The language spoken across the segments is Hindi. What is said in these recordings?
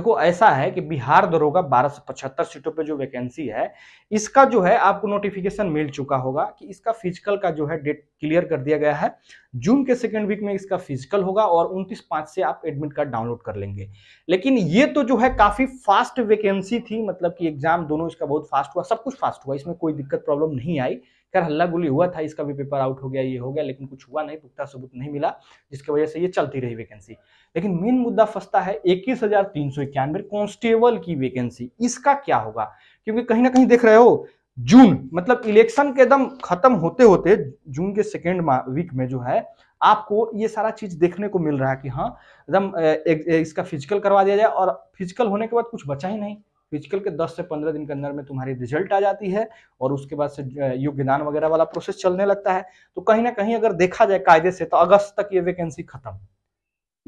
देखो ऐसा है कि बिहार दरोगा बारह सौ पचहत्तर सीटों पर जो वैकेंसी है इसका जो है आपको नोटिफिकेशन मिल चुका होगा कि इसका फिजिकल का जो है डेट क्लियर कर दिया गया है जून के सेकेंड वीक में इसका फिजिकल होगा और उनतीस पाँच से आप एडमिट कार्ड डाउनलोड कर लेंगे लेकिन ये तो जो है काफ़ी फास्ट वैकेंसी थी मतलब कि एग्जाम दोनों इसका बहुत फास्ट हुआ सब कुछ फास्ट हुआ इसमें कोई दिक्कत प्रॉब्लम नहीं आई खैर हल्ला गुली हुआ था इसका भी पेपर आउट हो गया ये हो गया लेकिन कुछ हुआ नहीं पुख्ता सबूत नहीं मिला जिसकी वजह से ये चलती रही वैकेंसी लेकिन मेन मुद्दा फंसता है इक्कीस हजार तीन सौ इक्यानवे कॉन्स्टेबल की वैकेंसी इसका क्या होगा क्योंकि कहीं ना कहीं देख रहे हो जून मतलब इलेक्शन के एकदम खत्म होते होते जून के सेकेंड वीक में जो है आपको ये सारा चीज देखने को मिल रहा है कि हाँ एकदम इसका फिजिकल करवा दिया जाए और फिजिकल होने के बाद कुछ बचा ही नहीं फिजिकल के 10 से 15 दिन के अंदर में तुम्हारी रिजल्ट आ जाती है और उसके बाद से योग्यदान वगैरह वाला प्रोसेस चलने लगता है तो कहीं ना कहीं अगर देखा जाए कायदे से तो अगस्त तक ये वैकेंसी खत्म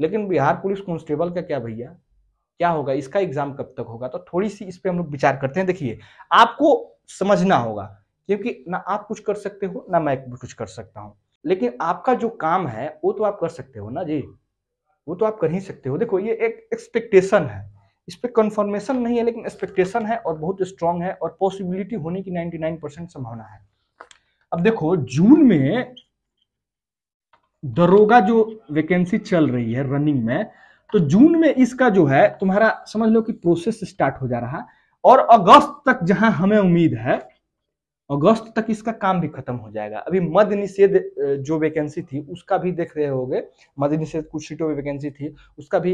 लेकिन बिहार पुलिस कॉन्स्टेबल का क्या भैया क्या होगा इसका एग्जाम कब तक होगा तो थोड़ी सी इस पर हम लोग विचार करते हैं देखिए आपको समझना होगा क्योंकि ना आप कुछ कर सकते हो ना मैं कुछ कर सकता हूँ लेकिन आपका जो काम है वो तो आप कर सकते हो ना जी वो तो आप कर ही सकते हो देखो ये एक एक्सपेक्टेशन है इस पर कन्फर्मेशन नहीं है लेकिन एक्सपेक्टेशन है और बहुत स्ट्रांग है और पॉसिबिलिटी होने की 99 परसेंट संभावना है अब देखो जून में दरोगा जो वैकेंसी चल रही है रनिंग में तो जून में इसका जो है तुम्हारा समझ लो कि प्रोसेस स्टार्ट हो जा रहा है और अगस्त तक जहां हमें उम्मीद है अगस्त तक इसका काम भी खत्म हो जाएगा अभी मद निषेध जो वैकेंसी थी उसका भी देख रहे होंगे मद निषेध कुछ सीटों में वैकेंसी थी उसका भी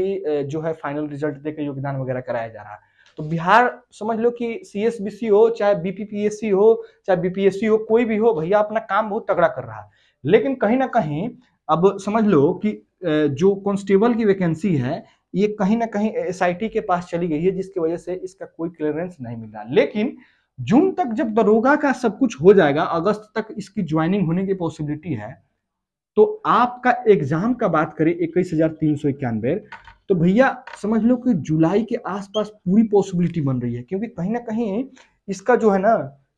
जो है फाइनल रिजल्ट देकर योगदान वगैरह कराया जा रहा है तो बिहार समझ लो कि सी हो चाहे बीपीपीएससी हो चाहे बीपीएससी हो कोई भी हो भैया अपना काम बहुत तगड़ा कर रहा लेकिन कहीं ना कहीं अब समझ लो कि जो कॉन्स्टेबल की वैकेंसी है ये कहीं ना कहीं एस के पास चली गई है जिसकी वजह से इसका कोई क्लियरेंस नहीं मिल रहा लेकिन जून तक जब दरोगा का सब कुछ हो जाएगा अगस्त तक इसकी ज्वाइनिंग होने की पॉसिबिलिटी है तो आपका एग्जाम का बात करें इक्कीस हजार तीन सौ इक्यानवे तो भैया समझ लो कि जुलाई के आसपास पूरी पॉसिबिलिटी बन रही है क्योंकि कहीं ना कहीं इसका जो है ना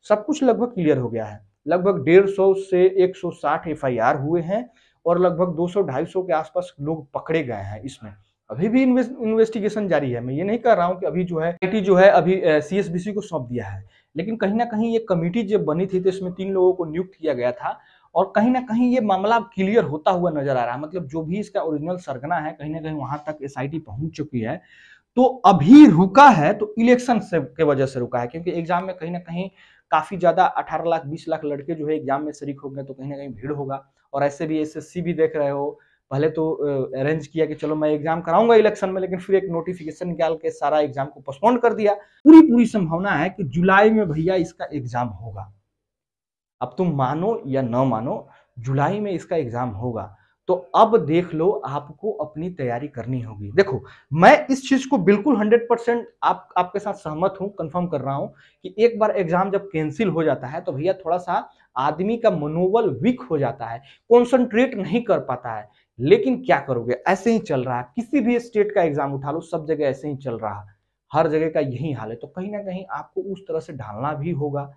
सब कुछ लगभग क्लियर हो गया है लगभग डेढ़ सौ से एक सौ साठ एफ हुए हैं और लगभग दो सौ ढाई सौ के आसपास लोग पकड़े गए हैं इसमें अभी भी इन्वेस्टिगेशन जारी है मैं ये नहीं कह रहा हूँ कि अभी जो है आई जो है अभी सीएसबीसी को सौंप दिया है लेकिन कहीं ना कहीं ये कमेटी जब बनी थी तो इसमें तीन लोगों को नियुक्त किया गया था और कहीं ना कहीं ये मामला क्लियर होता हुआ नजर आ रहा है मतलब जो भी इसका ओरिजिनल सरगना है कहीं ना कहीं वहां तक एस पहुंच चुकी है तो अभी रुका है तो इलेक्शन के वजह से रुका है क्योंकि एग्जाम में कहीं ना कहीं काफी ज्यादा 18 लाख 20 लाख लड़के जो है एग्जाम में शरीक हो गए तो कहीं ना कहीं भीड़ होगा और ऐसे भी एस भी देख रहे हो पहले तो अरेंज किया कि चलो मैं एग्जाम कराऊंगा इलेक्शन में लेकिन फिर एक नोटिफिकेशन निकाल के सारा एग्जाम को पोस्टपोन कर दिया पूरी पूरी संभावना है कि जुलाई में भैया इसका एग्जाम होगा अब तुम मानो या न मानो जुलाई में इसका एग्जाम होगा तो अब देख लो आपको अपनी तैयारी करनी होगी देखो मैं इस चीज को बिल्कुल 100 परसेंट आप आपके साथ सहमत हूं कंफर्म कर रहा हूं कि एक बार एग्जाम जब कैंसिल हो जाता है तो भैया थोड़ा सा आदमी का मनोबल वीक हो जाता है कॉन्सेंट्रेट नहीं कर पाता है लेकिन क्या करोगे ऐसे ही चल रहा है किसी भी स्टेट का एग्जाम उठा लो सब जगह ऐसे ही चल रहा हर जगह का यही हाल है तो कहीं ना कहीं आपको उस तरह से ढालना भी होगा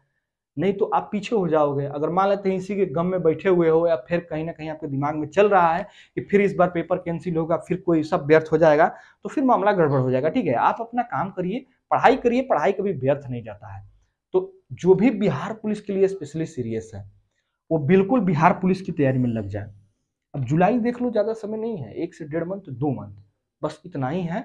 नहीं तो आप पीछे हो जाओगे अगर मान लेते हैं इसी के गम में बैठे हुए हो या फिर कहीं ना कहीं आपके दिमाग में चल रहा है कि फिर इस बार पेपर कैंसिल होगा फिर कोई सब व्यर्थ हो जाएगा तो फिर मामला गड़बड़ हो जाएगा ठीक है आप अपना काम करिए पढ़ाई करिए पढ़ाई कभी व्यर्थ नहीं जाता है तो जो भी बिहार पुलिस के लिए स्पेशली सीरियस है वो बिल्कुल बिहार पुलिस की तैयारी में लग जाए अब जुलाई देख लो ज़्यादा समय नहीं है एक से डेढ़ मंथ दो मंथ बस इतना ही है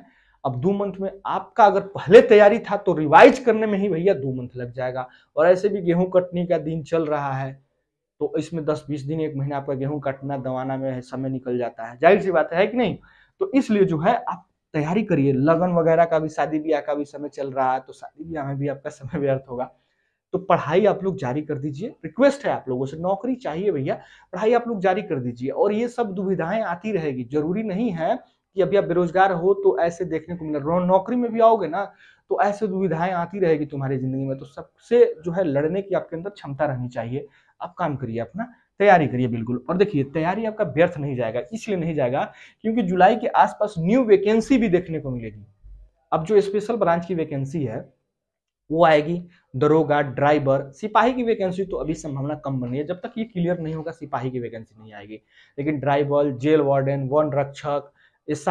अब दो मंथ में आपका अगर पहले तैयारी था तो रिवाइज करने में ही भैया दो मंथ लग जाएगा और ऐसे भी गेहूं कटने का दिन चल रहा है तो इसमें दस बीस दिन एक महीना आपका गेहूं काटना दवाना में समय निकल जाता है जाहिर सी बात है कि नहीं तो इसलिए जो है आप तैयारी करिए लगन वगैरह का भी शादी ब्याह का भी समय चल रहा है तो शादी ब्याह में भी आपका समय व्यर्थ होगा तो पढ़ाई आप लोग जारी कर दीजिए रिक्वेस्ट है आप लोगों से नौकरी चाहिए भैया पढ़ाई आप लोग जारी कर दीजिए और ये सब दुविधाएं आती रहेगी जरूरी नहीं है कि अभी आप बेरोजगार हो तो ऐसे देखने को मिला नौकरी में भी आओगे ना तो ऐसे दुविधाएं आती रहेगी तुम्हारी जिंदगी में तो सबसे जो है लड़ने की आपके अंदर क्षमता रहनी चाहिए आप काम करिए अपना तैयारी करिए बिल्कुल और देखिए तैयारी आपका व्यर्थ नहीं जाएगा इसलिए नहीं जाएगा क्योंकि जुलाई के आसपास न्यू वैकेंसी भी देखने को मिलेगी अब जो स्पेशल ब्रांच की वैकेंसी है वो आएगी दरोगा ड्राइवर सिपाही की वैकेंसी तो अभी संभावना कम बन रही है जब तक ये क्लियर नहीं होगा सिपाही की वैकेंसी नहीं आएगी लेकिन ड्राइवर जेल वार्डन वन रक्षक एस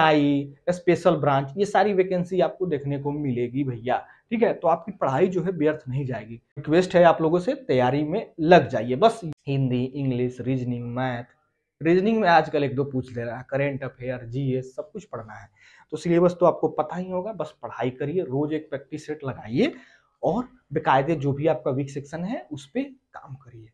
स्पेशल ब्रांच ये सारी वैकेंसी आपको देखने को मिलेगी भैया ठीक है तो आपकी पढ़ाई जो है व्यर्थ नहीं जाएगी रिक्वेस्ट है आप लोगों से तैयारी में लग जाइए बस Hindi English reasoning maths reasoning में आजकल एक दो पूछ ले रहा है करेंट अफेयर जीएस सब कुछ पढ़ना है तो सिलेबस तो आपको पता ही होगा बस पढ़ाई करिए रोज एक प्रैक्टिस सेट लगाइए और बेकायदे जो भी आपका वीक सेक्शन है उस पर काम करिए